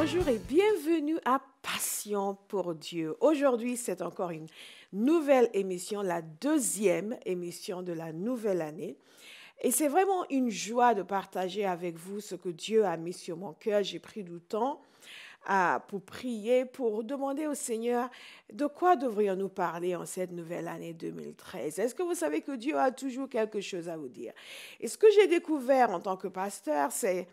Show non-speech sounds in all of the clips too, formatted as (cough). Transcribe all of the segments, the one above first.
Bonjour et bienvenue à Passion pour Dieu. Aujourd'hui, c'est encore une nouvelle émission, la deuxième émission de la nouvelle année. Et c'est vraiment une joie de partager avec vous ce que Dieu a mis sur mon cœur. J'ai pris du temps pour prier, pour demander au Seigneur de quoi devrions-nous parler en cette nouvelle année 2013. Est-ce que vous savez que Dieu a toujours quelque chose à vous dire Et ce que j'ai découvert en tant que pasteur, c'est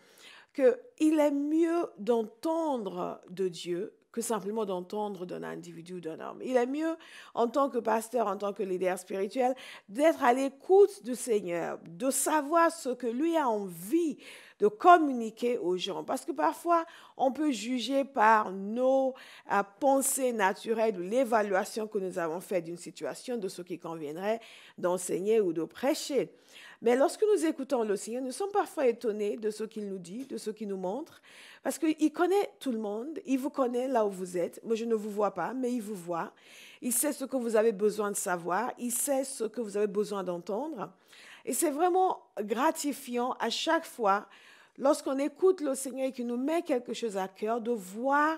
qu'il est mieux d'entendre de Dieu que simplement d'entendre d'un individu, ou d'un homme. Il est mieux, en tant que pasteur, en tant que leader spirituel, d'être à l'écoute du Seigneur, de savoir ce que lui a envie de communiquer aux gens. Parce que parfois, on peut juger par nos euh, pensées naturelles ou l'évaluation que nous avons faite d'une situation, de ce qui conviendrait d'enseigner ou de prêcher. Mais lorsque nous écoutons le Seigneur, nous sommes parfois étonnés de ce qu'il nous dit, de ce qu'il nous montre, parce qu'il connaît tout le monde, il vous connaît là où vous êtes. Moi, je ne vous vois pas, mais il vous voit. Il sait ce que vous avez besoin de savoir, il sait ce que vous avez besoin d'entendre. Et c'est vraiment gratifiant à chaque fois, lorsqu'on écoute le Seigneur et qu'il nous met quelque chose à cœur, de voir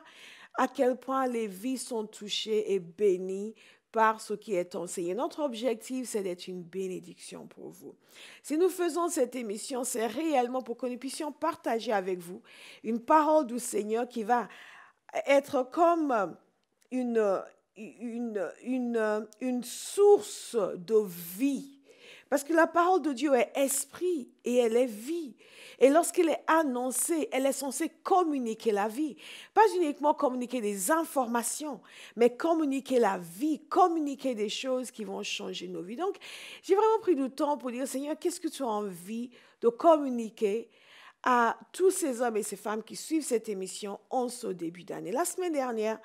à quel point les vies sont touchées et bénies par ce qui est enseigné. Notre objectif, c'est d'être une bénédiction pour vous. Si nous faisons cette émission, c'est réellement pour que nous puissions partager avec vous une parole du Seigneur qui va être comme une, une, une, source de vie parce que la parole de Dieu est esprit et elle est vie. Et lorsqu'elle est annoncée, elle est censée communiquer la vie. Pas uniquement communiquer des informations, mais communiquer la vie, communiquer des choses qui vont changer nos vies. Donc, j'ai vraiment pris du temps pour dire, Seigneur, qu'est-ce que tu as envie de communiquer à tous ces hommes et ces femmes qui suivent cette émission en ce début d'année. La semaine dernière,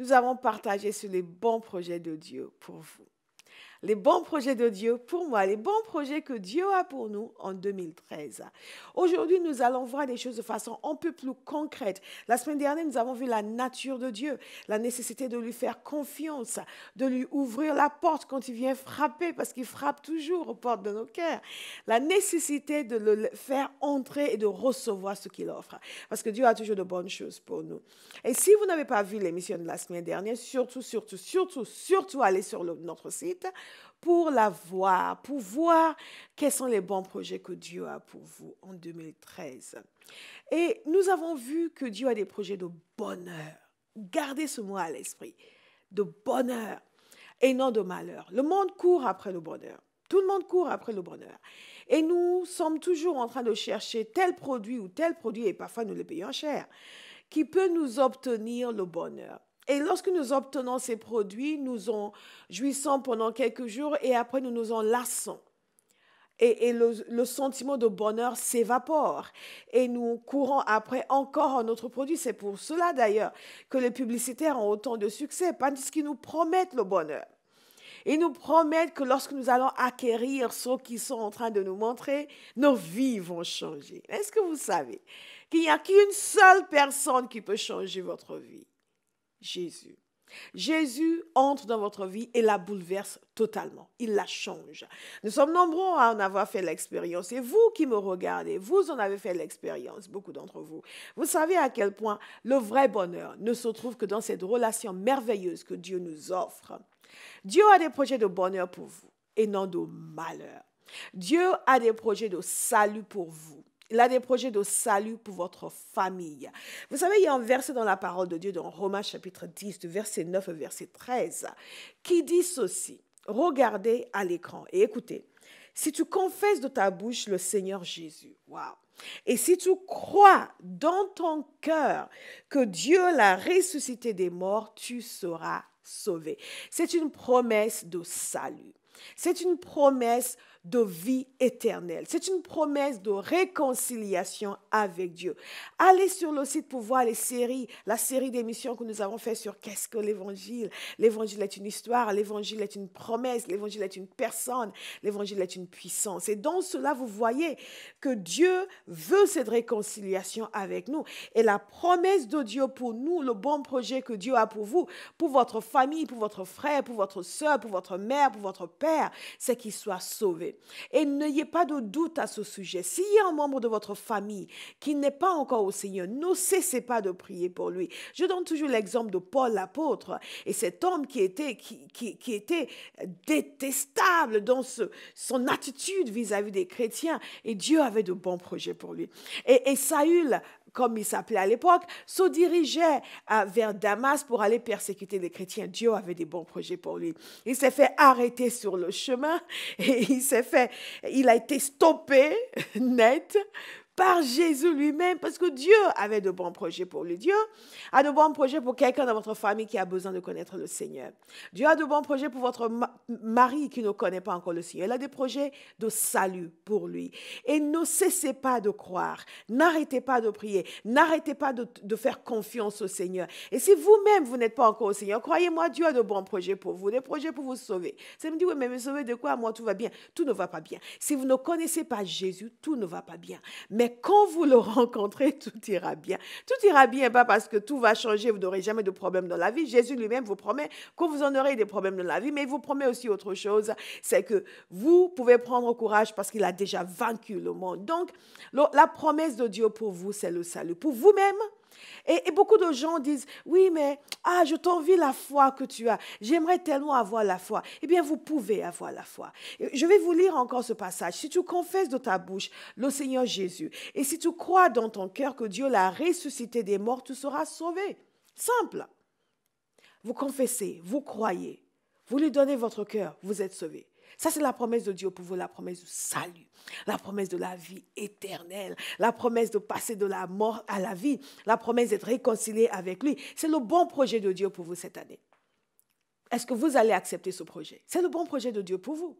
nous avons partagé sur les bons projets de Dieu pour vous les bons projets de Dieu pour moi, les bons projets que Dieu a pour nous en 2013. Aujourd'hui, nous allons voir des choses de façon un peu plus concrète. La semaine dernière, nous avons vu la nature de Dieu, la nécessité de lui faire confiance, de lui ouvrir la porte quand il vient frapper, parce qu'il frappe toujours aux portes de nos cœurs. La nécessité de le faire entrer et de recevoir ce qu'il offre, parce que Dieu a toujours de bonnes choses pour nous. Et si vous n'avez pas vu l'émission de la semaine dernière, surtout, surtout, surtout, surtout, allez sur notre site pour la voir, pour voir quels sont les bons projets que Dieu a pour vous en 2013. Et nous avons vu que Dieu a des projets de bonheur. Gardez ce mot à l'esprit, de bonheur et non de malheur. Le monde court après le bonheur. Tout le monde court après le bonheur. Et nous sommes toujours en train de chercher tel produit ou tel produit, et parfois nous le payons cher, qui peut nous obtenir le bonheur. Et lorsque nous obtenons ces produits, nous en jouissons pendant quelques jours et après nous nous en lassons. Et, le, sentiment de bonheur s'évapore. Et nous courons après encore un autre produit. C'est pour cela d'ailleurs que les publicitaires ont autant de succès, parce qu'ils nous promettent le bonheur. Ils nous promettent que lorsque nous allons acquérir ceux qu'ils sont en train de nous montrer, nos vies vont changer. Est-ce que vous savez qu'il n'y a qu'une seule personne qui peut changer votre vie Jésus. Jésus entre dans votre vie et la bouleverse totalement. Il la change. Nous sommes nombreux à en avoir fait l'expérience. Et vous qui me regardez, vous en avez fait l'expérience, beaucoup d'entre vous. Vous savez à quel point le vrai bonheur ne se trouve que dans cette relation merveilleuse que Dieu nous offre. Dieu a des projets de bonheur pour vous et non de malheur. Dieu a des projets de salut pour vous il a des projets de salut pour votre famille. Vous savez, il y a un verset dans la parole de Dieu, dans Romains chapitre 10, verset 9 verset 13, qui dit ceci. Regardez à l'écran et écoutez. Si tu confesses de ta bouche le Seigneur Jésus, waouh. Et si tu crois dans ton cœur que Dieu l'a ressuscité des morts, tu seras sauvé. C'est une promesse de salut. C'est une promesse de vie éternelle. C'est une promesse de réconciliation avec Dieu. Allez sur le site pour voir les séries, la série d'émissions que nous avons fait sur qu'est-ce que l'évangile. L'évangile est une histoire, l'évangile est une promesse, l'évangile est une personne, l'évangile est une puissance. Et dans cela, vous voyez que Dieu veut cette réconciliation avec nous. Et la promesse de Dieu pour nous, le bon projet que Dieu a pour vous, pour votre famille, pour votre frère, pour votre soeur, pour votre mère, pour votre père, c'est qu'il soit sauvé. Et n'ayez pas de doute à ce sujet. S'il y a un membre de votre famille qui n'est pas encore au Seigneur, ne cessez pas de prier pour lui. Je donne toujours l'exemple de Paul l'apôtre et cet homme qui était, qui, était détestable dans son attitude vis-à-vis des chrétiens. Et Dieu avait de bons projets pour lui. et Saül comme il s'appelait à l'époque, se dirigeait euh, vers Damas pour aller persécuter les chrétiens. Dieu avait des bons projets pour lui. Il s'est fait arrêter sur le chemin (laughs) et il s'est fait, il a été stoppé (laughs) net par Jésus lui-même, parce que Dieu avait de bons projets pour lui. Dieu a de bons projets pour quelqu'un dans votre famille qui a besoin de connaître le Seigneur. Dieu a de bons projets pour votre mari qui ne connaît pas encore le Seigneur. Il a des projets de salut pour lui. Et ne cessez pas de croire. N'arrêtez pas de prier. N'arrêtez pas de, faire confiance au Seigneur. Et si vous-même, vous, n'êtes pas encore au Seigneur, croyez-moi, Dieu a de bons projets pour vous, des projets pour vous sauver. Ça me dit, oui, mais me sauver de quoi Moi, tout va bien. Tout ne va pas bien. Si vous ne connaissez pas Jésus, tout ne va pas bien. Mais quand vous le (laughs) rencontrez, tout ira bien. Tout ira bien, pas parce que tout va changer, vous n'aurez jamais de problème dans la vie. Jésus lui-même vous promet que vous en aurez des problèmes dans la vie, mais il vous promet aussi autre chose, c'est que vous pouvez prendre courage parce qu'il a déjà vaincu le monde. Donc, la promesse de Dieu pour vous, c'est le salut. Pour vous-même, et, beaucoup de gens disent, oui, mais ah, je t'envie la foi que tu as. J'aimerais tellement avoir la foi. Eh bien, vous pouvez avoir la foi. Je vais vous lire encore ce passage. Si tu confesses de ta bouche le Seigneur Jésus, et si tu crois dans ton cœur que Dieu l'a ressuscité des morts, tu seras sauvé. Simple. Vous confessez, vous croyez, vous lui donnez votre cœur, vous êtes sauvé. Ça, c'est la promesse de Dieu pour vous, la promesse du salut, la promesse de la vie éternelle, la promesse de passer de la mort à la vie, la promesse d'être réconcilié avec lui. C'est le bon projet de Dieu pour vous cette année. Est-ce que vous allez accepter ce projet C'est le bon projet de Dieu pour vous.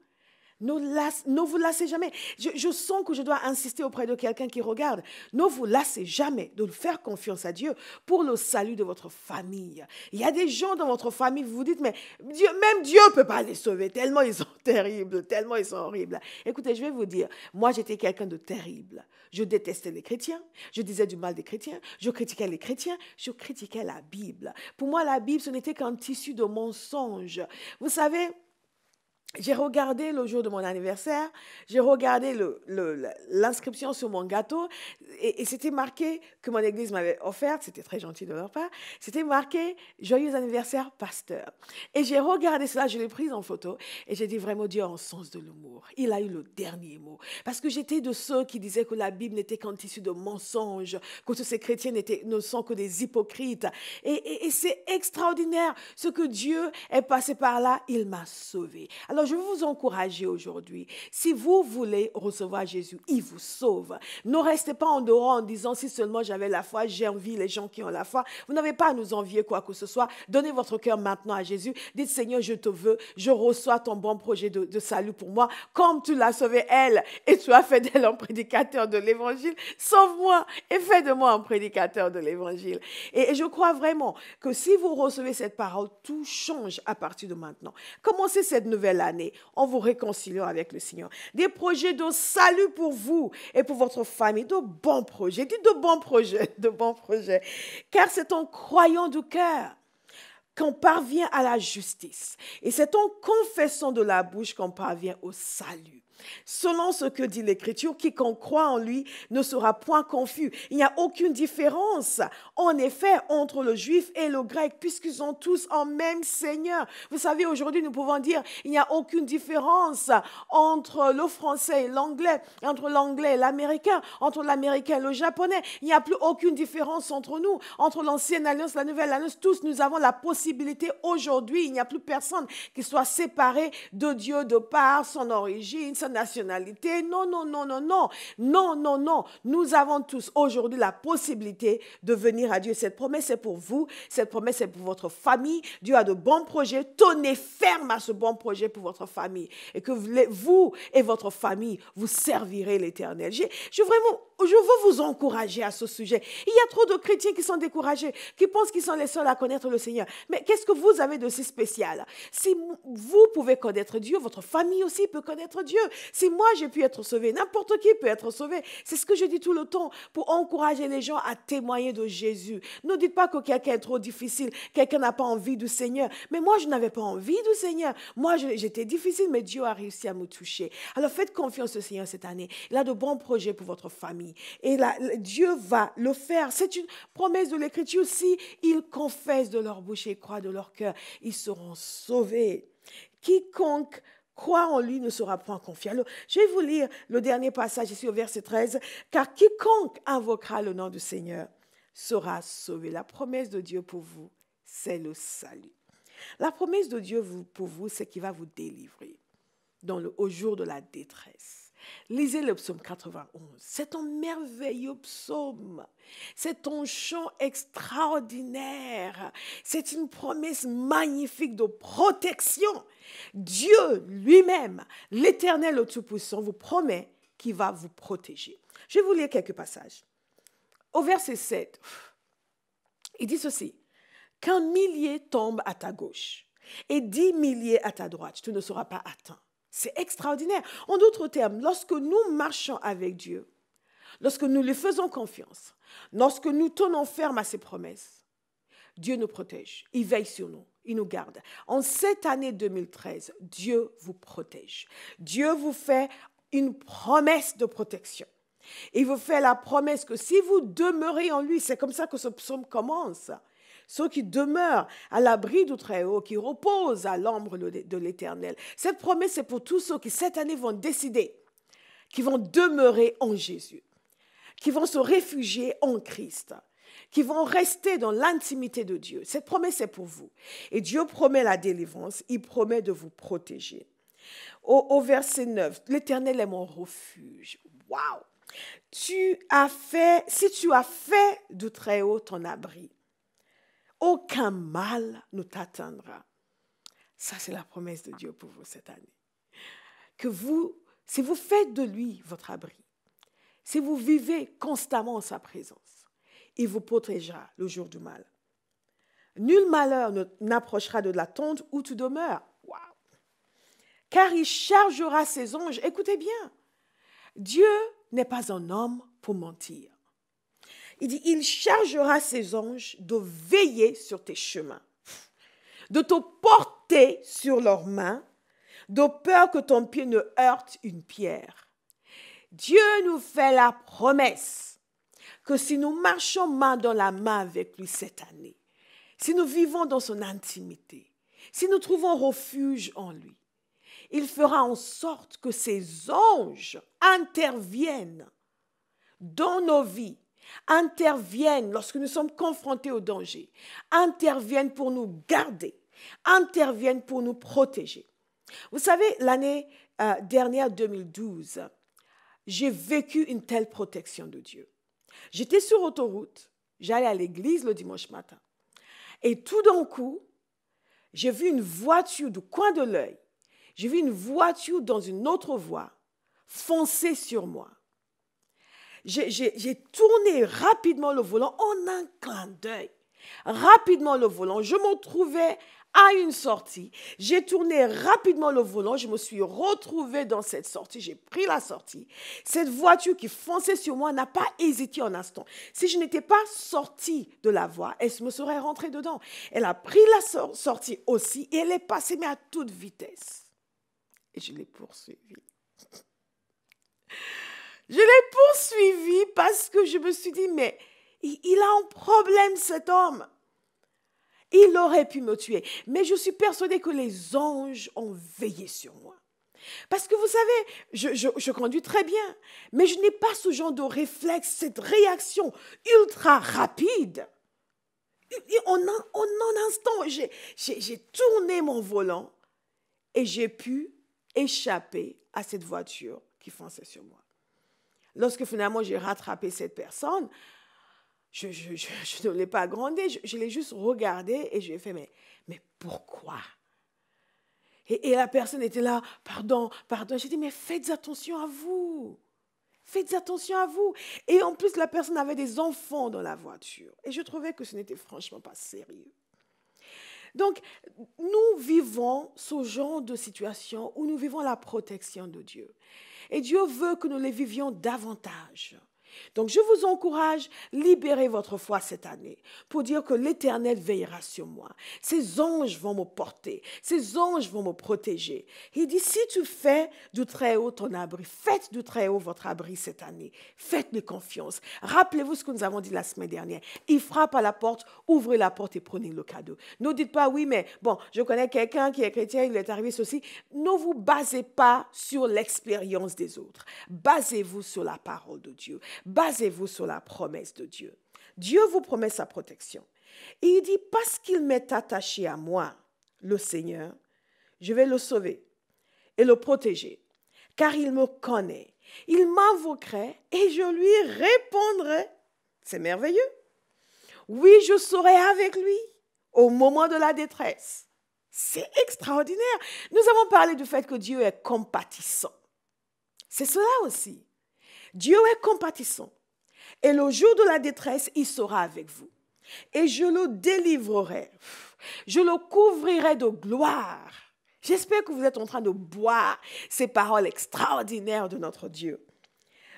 Ne, vous lassez jamais. Je, sens que je dois insister auprès de quelqu'un qui regarde. Ne vous lassez jamais de faire confiance à Dieu pour le salut de votre famille. Il y a des gens dans votre famille, vous vous dites, mais Dieu, même Dieu ne peut pas les sauver, tellement ils sont (laughs) terribles, tellement ils sont horribles. Écoutez, je vais vous dire, moi j'étais quelqu'un de terrible. Je détestais les chrétiens, je disais du mal des chrétiens, je critiquais les chrétiens, je critiquais la Bible. Pour moi, la Bible, ce n'était qu'un tissu de mensonges. Vous savez, j'ai regardé le jour de mon anniversaire, j'ai regardé l'inscription le, sur mon gâteau et, c'était marqué que mon église m'avait offerte, c'était très gentil de leur part, c'était marqué Joyeux anniversaire, pasteur. Et j'ai regardé cela, je l'ai prise en photo et j'ai dit vraiment Dieu en sens de l'humour. Il a eu le dernier mot. Parce que j'étais de ceux qui disaient que la Bible n'était qu'un tissu de mensonges, que tous ces chrétiens ne sont que des hypocrites. et, c'est extraordinaire ce que Dieu est passé par là, il m'a sauvé je veux vous encourager aujourd'hui. Si vous voulez recevoir Jésus, il vous sauve. Ne restez pas en dehors en disant si seulement j'avais la foi, j'envie les gens qui ont la foi. Vous n'avez pas à nous envier quoi que ce soit. Donnez votre cœur maintenant à Jésus. Dites Seigneur, je te veux, je reçois ton bon projet de, salut pour moi. Comme tu l'as sauvé elle et tu as fait d'elle un prédicateur de l'évangile, sauve-moi et fais de moi un prédicateur de l'évangile. Et, je crois vraiment que si vous recevez cette parole, tout change à partir de maintenant. Commencez cette nouvelle année en vous réconciliant avec le Seigneur. Des projets de salut pour vous et pour votre famille, de bons projets. de bons projets, (laughs) de bons projets. Car c'est en croyant du cœur qu'on parvient à la justice. Et c'est en confessant de la bouche qu'on parvient au salut. Selon ce que dit l'Écriture, quiconque croit en lui ne sera point confus. Il n'y a aucune différence, en effet, entre le juif et le grec, puisqu'ils sont tous en même Seigneur. Vous savez, aujourd'hui, nous pouvons dire, il n'y a aucune différence entre le français et l'anglais, entre l'anglais et l'américain, entre l'américain et le japonais. Il n'y a plus aucune différence entre nous, entre l'ancienne alliance, la nouvelle alliance. Tous, nous avons la possibilité aujourd'hui, il n'y a plus personne qui soit séparé de Dieu de par son origine, sa nationalité. Non, non, non, non, non. Non, non, non. Nous avons tous aujourd'hui la possibilité de venir à Dieu. Cette promesse est pour vous. Cette promesse est pour votre famille. Dieu a de bons projets. Tenez ferme à ce bon projet pour votre famille. Et que vous et votre famille, vous servirez l'Éternel. Je, je vraiment je veux vous encourager à ce sujet. Il y a trop de chrétiens qui sont découragés, qui pensent qu'ils sont les seuls à connaître le Seigneur. Mais qu'est-ce que vous avez de si spécial Si vous pouvez connaître Dieu, votre famille aussi peut connaître Dieu. Si moi j'ai pu être sauvé, n'importe qui peut être sauvé. C'est ce que je dis tout le temps pour encourager les gens à témoigner de Jésus. Ne dites pas que quelqu'un est trop difficile, quelqu'un n'a pas envie du Seigneur. Mais moi, je n'avais pas envie du Seigneur. Moi, j'étais difficile, mais Dieu a réussi à me toucher. Alors faites confiance au Seigneur cette année. Il a de bons projets pour votre famille. Et Dieu va le faire. C'est une promesse de l'Écriture. Si ils confessent de leur bouche et croient de leur cœur, ils seront sauvés. Quiconque croit en lui ne sera point confié je vais vous lire le dernier passage ici au verset 13. Car quiconque invoquera le nom du Seigneur sera sauvé. La promesse de Dieu pour vous, c'est le salut. La promesse de Dieu pour vous, c'est qu'il va vous délivrer dans le, au jour de la détresse. Lisez le psaume 91. C'est un merveilleux psaume. C'est un chant extraordinaire. C'est une promesse magnifique de protection. Dieu lui-même, l'Éternel au Tout-Puissant, vous promet qu'il va vous protéger. Je vais vous lire quelques passages. Au verset 7, il dit ceci. Qu'un millier tombe à ta gauche et dix milliers à ta droite, tu ne seras pas atteint. C'est extraordinaire. En d'autres termes, lorsque nous marchons avec Dieu, lorsque nous lui faisons confiance, lorsque nous tenons ferme à ses promesses, Dieu nous protège, il veille sur nous, il nous garde. En cette année 2013, Dieu vous protège. Dieu vous fait une promesse de protection. Il vous fait la promesse que si vous demeurez en lui, c'est comme ça que ce psaume commence ceux qui demeurent à l'abri du Très-Haut, qui reposent à l'ombre de l'Éternel. Cette promesse est pour tous ceux qui cette année vont décider, qui vont demeurer en Jésus, qui vont se réfugier en Christ qui vont rester dans l'intimité de Dieu. Cette promesse est pour vous. Et Dieu promet la délivrance, il promet de vous protéger. Au, verset 9, l'Éternel est mon refuge. Waouh! Tu as fait, si tu as fait du Très-Haut ton abri, aucun mal ne t'atteindra. Ça, c'est la promesse de Dieu pour vous cette année. Que vous, si vous faites de lui votre abri, si vous vivez constamment en sa présence, il vous protégera le jour du mal. Nul malheur n'approchera de la tente où tu demeures. Car il chargera ses anges. Écoutez bien, Dieu n'est pas un homme pour mentir. Il dit, il chargera ses anges de veiller sur tes chemins, de te porter sur leurs mains, de peur que ton pied ne heurte une pierre. Dieu nous fait la promesse que si nous marchons main dans la main avec lui cette année, si nous vivons dans son intimité, si nous trouvons refuge en lui, il fera en sorte que ses anges interviennent dans nos vies interviennent lorsque nous sommes confrontés au danger, interviennent pour nous garder, interviennent pour nous protéger. Vous savez, l'année euh, dernière, 2012, j'ai vécu une telle protection de Dieu. J'étais sur autoroute, j'allais à l'église le dimanche matin. Et tout d'un coup, j'ai vu une voiture du coin de l'œil. J'ai vu une voiture dans une autre voie foncer sur moi j'ai tourné rapidement le volant en un clin d'œil. Rapidement le volant, je me trouvais à une sortie. J'ai tourné rapidement le volant, je me suis retrouvée dans cette sortie, j'ai pris la sortie. Cette voiture qui fonçait sur moi n'a pas hésité un instant. Si je n'étais pas sortie de la voie, elle me serait rentrée dedans. Elle a pris la sortie aussi et elle est passée, mais à toute vitesse. Et je l'ai poursuivie. Je l'ai poursuivi parce que je me suis dit, mais il a un problème cet homme. Il aurait pu me tuer. Mais je suis persuadée que les anges ont veillé sur moi. Parce que vous savez, je, conduis très bien, mais je n'ai pas ce genre de réflexe, cette réaction ultra rapide. Et en un instant, j'ai tourné mon volant et j'ai pu échapper à cette voiture qui fonçait sur moi. Lorsque finalement j'ai rattrapé cette personne, je, je, ne l'ai pas grondée, je, l'ai juste regardée et j'ai fait, mais, mais pourquoi et, la personne était là, pardon, pardon. J'ai dit, mais faites attention à vous. Faites attention à vous. Et en plus, la personne avait des enfants dans la voiture. Et je trouvais que ce n'était franchement pas sérieux. Donc, nous vivons ce genre de situation où nous vivons la protection de Dieu. Et Dieu veut que nous les vivions davantage. Donc je vous encourage, libérez votre foi cette année pour dire que l'Éternel veillera sur moi. Ses anges vont me porter, ses anges vont me protéger. Il dit, si tu fais du Très-Haut ton abri, faites du Très-Haut votre abri cette année. Faites-lui confiance. Rappelez-vous ce que nous avons dit la semaine dernière. Il frappe à la porte, ouvrez la porte et prenez le cadeau. Ne dites pas, oui, mais bon, je connais quelqu'un qui est chrétien, il est arrivé ceci. Ne vous basez pas sur l'expérience des autres. Basez-vous sur la parole de Dieu. Basez-vous sur la promesse de Dieu. Dieu vous promet sa protection. il dit, parce qu'il m'est attaché à moi, le Seigneur, je vais le sauver et le protéger, car il me connaît. Il m'invoquerait et je lui répondrai. C'est merveilleux. Oui, je serai avec lui au moment de la détresse. C'est extraordinaire. Nous avons parlé du fait que Dieu est compatissant. C'est cela aussi. Dieu est compatissant. Et le jour de la détresse, il sera avec vous. Et je le délivrerai. Je le couvrirai de gloire. J'espère que vous êtes en train de boire ces paroles extraordinaires de notre Dieu.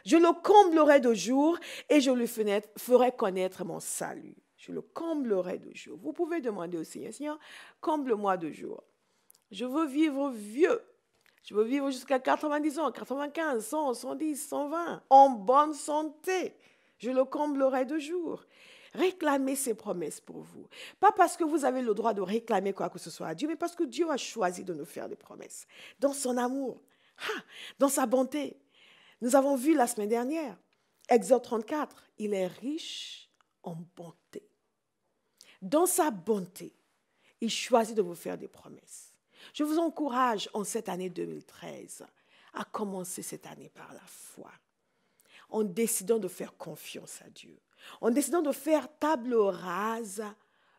Je le comblerai de jour et je lui ferai connaître mon salut. Je le comblerai de jour. Vous pouvez demander au Seigneur, Seigneur, comble-moi de jour. Je veux vivre vieux je veux vivre jusqu'à 90 ans, 95, 100, 110, 120, en bonne santé. Je le comblerai de jours. Réclamez ces promesses pour vous. Pas parce que vous avez le droit de réclamer quoi que ce soit à Dieu, mais parce que Dieu a choisi de nous faire des promesses. Dans son amour, dans sa bonté. Nous avons vu la semaine dernière, Exode 34, il est riche en bonté. Dans sa bonté, il choisit de vous faire des promesses. Je vous encourage en cette année 2013 à commencer cette année par la foi, en décidant de faire confiance à Dieu, en décidant de faire table rase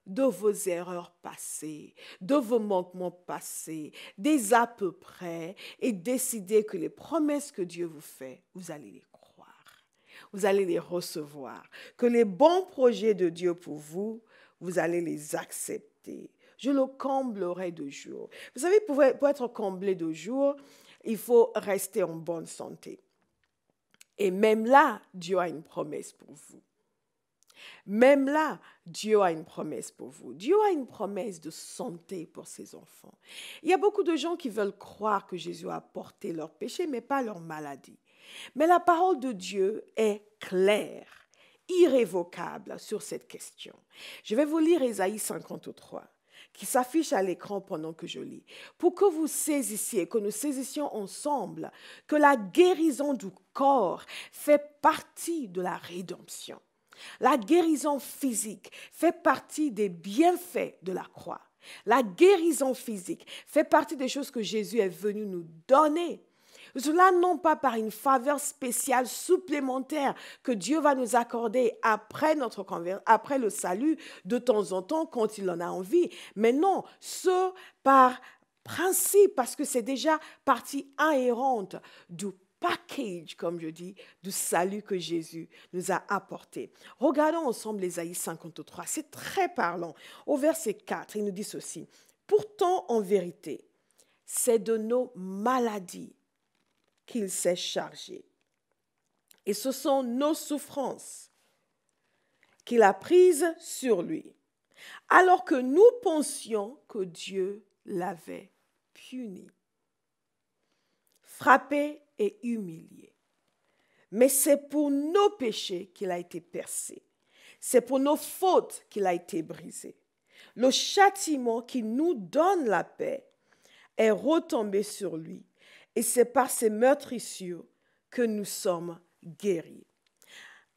de vos erreurs passées, de vos manquements passés, des à peu près, et décider que les promesses que Dieu vous fait, vous allez les croire, vous allez les recevoir, que les bons projets de Dieu pour vous, vous allez les accepter je le comblerai de jour. Vous savez, pour, être comblé de jour, il faut rester en bonne santé. Et même là, Dieu a une promesse pour vous. Même là, Dieu a une promesse pour vous. Dieu a une promesse de santé pour ses enfants. Il y a beaucoup de gens qui veulent croire que Jésus a porté leur péché, mais pas leur maladie. Mais la parole de Dieu est claire, irrévocable sur cette question. Je vais vous lire Ésaïe 53 qui s'affiche à l'écran pendant que je lis, pour que vous saisissiez, que nous saisissions ensemble que la guérison du corps fait partie de la rédemption. La guérison physique fait partie des bienfaits de la croix. La guérison physique fait partie des choses que Jésus est venu nous donner cela non pas par une faveur spéciale supplémentaire que Dieu va nous accorder après, notre après le salut de temps en temps quand il en a envie, mais non, ce par principe, parce que c'est déjà partie inhérente du package, comme je dis, du salut que Jésus nous a apporté. Regardons ensemble Ésaïe 53, c'est très parlant. Au verset 4, il nous dit ceci, Pourtant en vérité, c'est de nos maladies qu'il s'est chargé. Et ce sont nos souffrances qu'il a prises sur lui, alors que nous pensions que Dieu l'avait puni, frappé et humilié. Mais c'est pour nos péchés qu'il a été percé. C'est pour nos fautes qu'il a été brisé. Le châtiment qui nous donne la paix est retombé sur lui et c'est par ces meurtrissures que nous sommes guéris.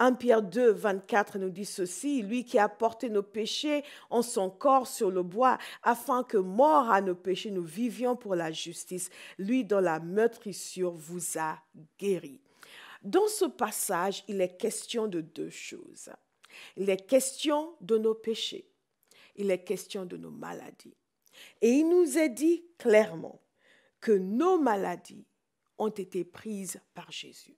1 Pierre 2, 24 nous dit ceci, lui qui a porté nos péchés en son corps sur le bois, afin que mort à nos péchés, nous vivions pour la justice, lui dont la meurtrissure vous a guéri. Dans ce passage, il est question de deux choses. Il est question de nos péchés, il est question de nos maladies. Et il nous est dit clairement que nos maladies ont été prises par Jésus.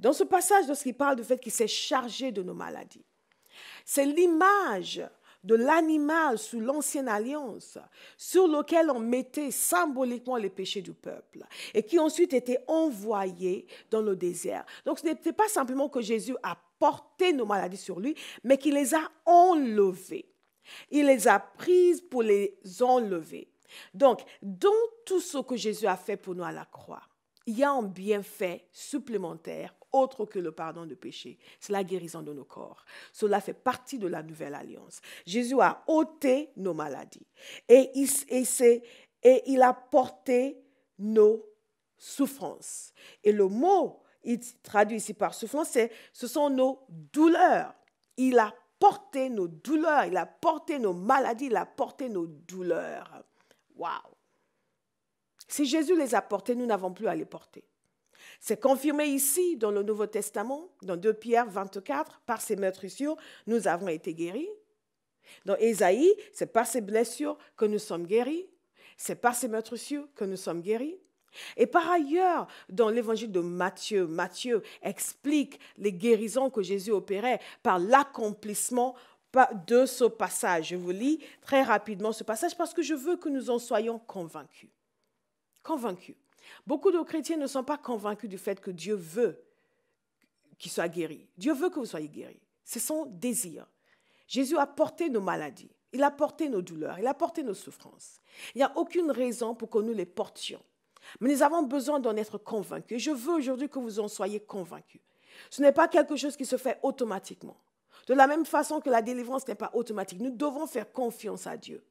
Dans ce passage, lorsqu'il parle du fait qu'il s'est chargé de nos maladies, c'est l'image de l'animal sous l'ancienne alliance, sur lequel on mettait symboliquement les péchés du peuple, et qui ensuite était envoyé dans le désert. Donc ce n'était pas simplement que Jésus a porté nos maladies sur lui, mais qu'il les a enlevées. Il les a prises pour les enlever. Donc, dans tout ce que Jésus a fait pour nous à la croix, il y a un bienfait supplémentaire autre que le pardon de péché. C'est la guérison de nos corps. Cela fait partie de la nouvelle alliance. Jésus a ôté nos maladies et il, il a porté nos souffrances. Et le mot, il traduit ici par souffrance, c'est ce sont nos douleurs. Il a porté nos douleurs, il a porté nos maladies, il a porté nos douleurs. Waouh Si Jésus les a portés, nous n'avons plus à les porter. C'est confirmé ici dans le Nouveau Testament, dans 2 Pierre 24, par ses meurtrissures, nous avons été guéris. Dans Ésaïe, c'est par ses blessures que nous sommes guéris. C'est par ses meurtrissures que nous sommes guéris. Et par ailleurs, dans l'évangile de Matthieu, Matthieu explique les guérisons que Jésus opérait par l'accomplissement de ce passage. Je vous lis très rapidement ce passage parce que je veux que nous en soyons convaincus. Convaincus. Beaucoup de chrétiens ne sont pas convaincus du fait que Dieu veut qu'ils soit guéri. Dieu veut que vous soyez guéris. C'est son désir. Jésus a porté nos maladies, il a porté nos douleurs, il a porté nos souffrances. Il n'y a aucune raison pour que nous les portions. Mais nous avons besoin d'en être convaincus. je veux aujourd'hui que vous en soyez convaincus. Ce n'est pas quelque chose qui se fait automatiquement. De la même façon que la délivrance n'est pas automatique, nous devons faire confiance à Dieu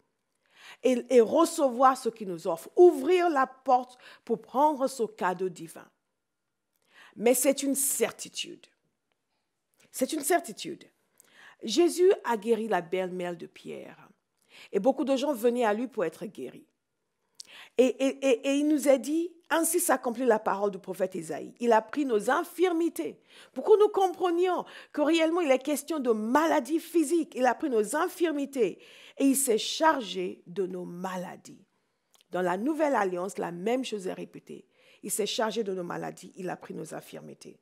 et, recevoir ce qu'il nous offre, ouvrir la porte pour prendre ce cadeau divin. Mais c'est une certitude. C'est une certitude. Jésus a guéri la belle-mère de Pierre. Et beaucoup de gens venaient à lui pour être guéris. Et, il nous a dit, ainsi s'accomplit la parole du prophète Isaïe. Il a pris nos infirmités pour que nous comprenions que réellement il est question de maladies physiques. Il a pris nos infirmités et il s'est chargé de nos maladies. Dans la nouvelle alliance, la même chose est répétée. Il s'est chargé de nos maladies, il a pris nos infirmités.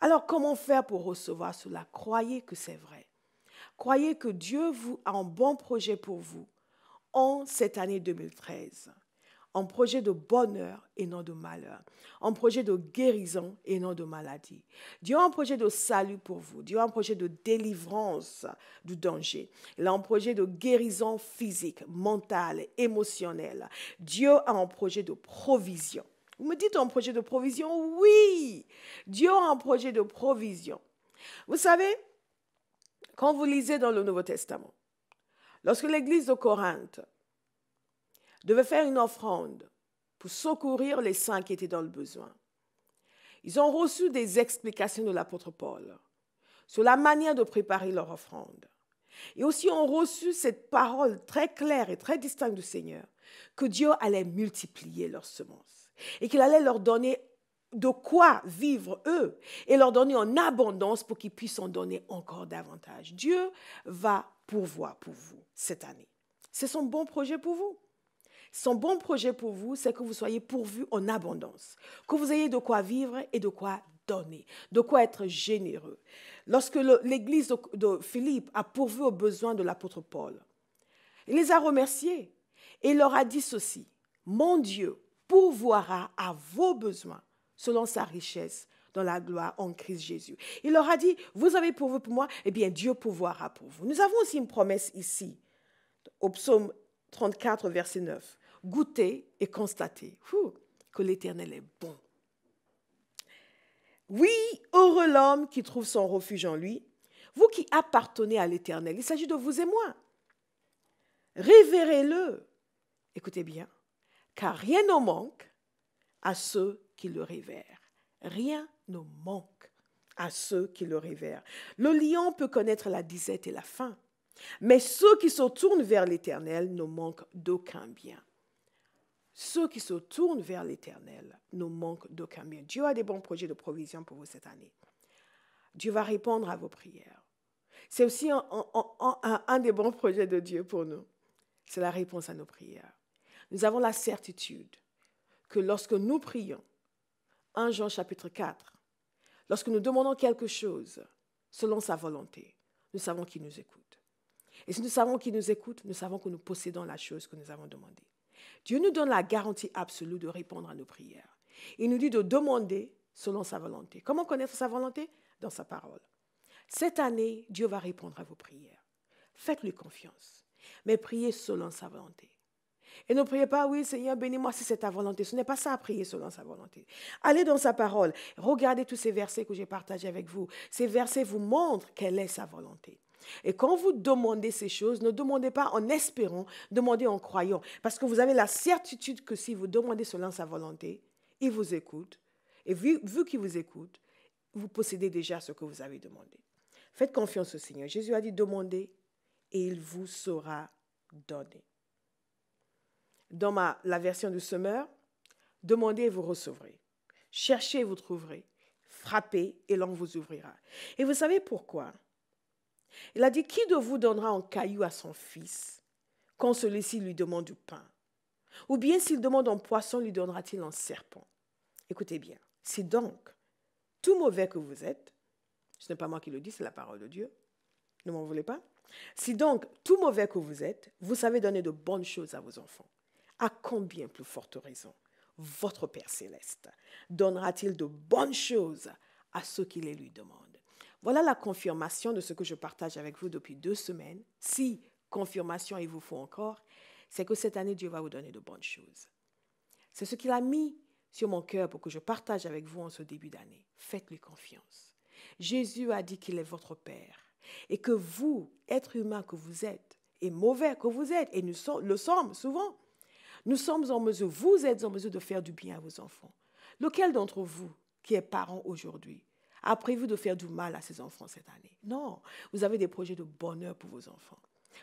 Alors comment faire pour recevoir cela Croyez que c'est vrai. Croyez que Dieu vous a un bon projet pour vous en cette année 2013 en projet de bonheur et non de malheur, en projet de guérison et non de maladie. Dieu a un projet de salut pour vous, Dieu a un projet de délivrance du danger, il a un projet de guérison physique, mentale, émotionnelle. Dieu a un projet de provision. Vous me dites un projet de provision Oui, Dieu a un projet de provision. Vous savez, quand vous lisez dans le Nouveau Testament, lorsque l'Église de Corinthe devaient faire une offrande pour secourir les saints qui étaient dans le besoin. Ils ont reçu des explications de l'apôtre Paul sur la manière de préparer leur offrande. Et aussi ont reçu cette parole très claire et très distincte du Seigneur, que Dieu allait multiplier leurs semences et qu'il allait leur donner de quoi vivre eux et leur donner en abondance pour qu'ils puissent en donner encore davantage. Dieu va pourvoir pour vous cette année. C'est son bon projet pour vous. Son bon projet pour vous, c'est que vous soyez pourvus en abondance, que vous ayez de quoi vivre et de quoi donner, de quoi être généreux. Lorsque l'église de, Philippe a pourvu aux besoins de l'apôtre Paul, il les a remerciés et il leur a dit ceci, mon Dieu pourvoira à vos besoins selon sa richesse dans la gloire en Christ Jésus. Il leur a dit, vous avez pourvu pour moi, eh bien Dieu pourvoira pour vous. Nous avons aussi une promesse ici, au psaume 34, verset 9 goûter et constater que l'Éternel est bon. Oui, heureux l'homme qui trouve son refuge en lui, vous qui appartenez à l'Éternel. Il s'agit de vous et moi. Révérez-le. Écoutez bien, car rien ne manque à ceux qui le révèrent. Rien ne manque à ceux qui le révèrent. Le lion peut connaître la disette et la faim, mais ceux qui se tournent vers l'Éternel ne manquent d'aucun bien. Ceux qui se tournent vers l'Éternel ne manquent d'aucun bien. Dieu a des bons projets de provision pour vous cette année. Dieu va répondre à vos prières. C'est aussi un, un, des bons projets de Dieu pour nous. C'est la réponse à nos prières. Nous avons la certitude que lorsque nous prions, 1 Jean chapitre 4, lorsque nous demandons quelque chose selon sa volonté, nous savons qu'il nous écoute. Et si nous savons qu'il nous écoute, nous savons que nous possédons la chose que nous avons demandée. Dieu nous donne la garantie absolue de répondre à nos prières. Il nous dit de demander selon sa volonté. Comment connaître sa volonté Dans sa parole. Cette année, Dieu va répondre à vos prières. Faites-lui confiance, mais priez selon sa volonté. Et ne priez pas, oui Seigneur, bénis-moi si c'est ta volonté. Ce n'est pas ça prier selon sa volonté. Allez dans sa parole, regardez tous ces versets que j'ai partagés avec vous. Ces versets vous montrent quelle est sa volonté. Et quand vous demandez ces choses, ne demandez pas en espérant, demandez en croyant. Parce que vous avez la certitude que si vous demandez selon sa volonté, il vous écoute. Et vu, qu'il vous écoute, vous possédez déjà ce que vous avez demandé. Faites confiance au Seigneur. Jésus a dit demandez et il vous sera donné. Dans la version du semeur, demandez et vous recevrez. Cherchez et vous trouverez. Frappez et l'on vous ouvrira. Et vous savez pourquoi il a dit, qui de vous donnera un caillou à son fils quand celui-ci lui demande du pain Ou bien s'il demande un poisson, lui donnera-t-il un serpent Écoutez bien, si donc tout mauvais que vous êtes, ce n'est pas moi qui le dis, c'est la parole de Dieu, ne m'en voulez pas. Si donc tout mauvais que vous êtes, vous savez donner de bonnes choses à vos enfants, à combien plus forte raison votre Père céleste donnera-t-il de bonnes choses à ceux qui les lui demandent voilà la confirmation de ce que je partage avec vous depuis deux semaines. Si confirmation il vous faut encore, c'est que cette année, Dieu va vous donner de bonnes choses. C'est ce qu'il a mis sur mon cœur pour que je partage avec vous en ce début d'année. Faites-lui confiance. Jésus a dit qu'il est votre Père et que vous, être humain que vous êtes, et mauvais que vous êtes, et nous le sommes souvent, nous sommes en mesure, vous êtes en mesure de faire du bien à vos enfants. Lequel d'entre vous qui est parent aujourd'hui a vous de faire du mal à ses enfants cette année. Non, vous avez des projets de bonheur pour vos enfants.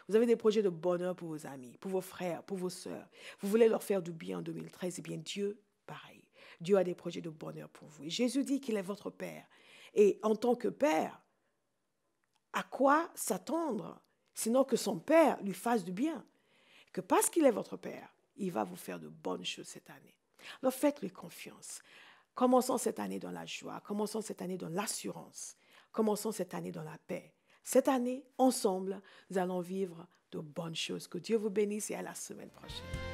Vous avez des projets de bonheur pour vos amis, pour vos frères, pour vos sœurs. Vous voulez leur faire du bien en 2013. Eh bien, Dieu, pareil. Dieu a des projets de bonheur pour vous. Et Jésus dit qu'il est votre Père. Et en tant que Père, à quoi s'attendre sinon que son Père lui fasse du bien Que parce qu'il est votre Père, il va vous faire de bonnes choses cette année. Alors faites-lui confiance. Commençons cette année dans la joie, commençons cette année dans l'assurance, commençons cette année dans la paix. Cette année, ensemble, nous allons vivre de bonnes choses. Que Dieu vous bénisse et à la semaine prochaine.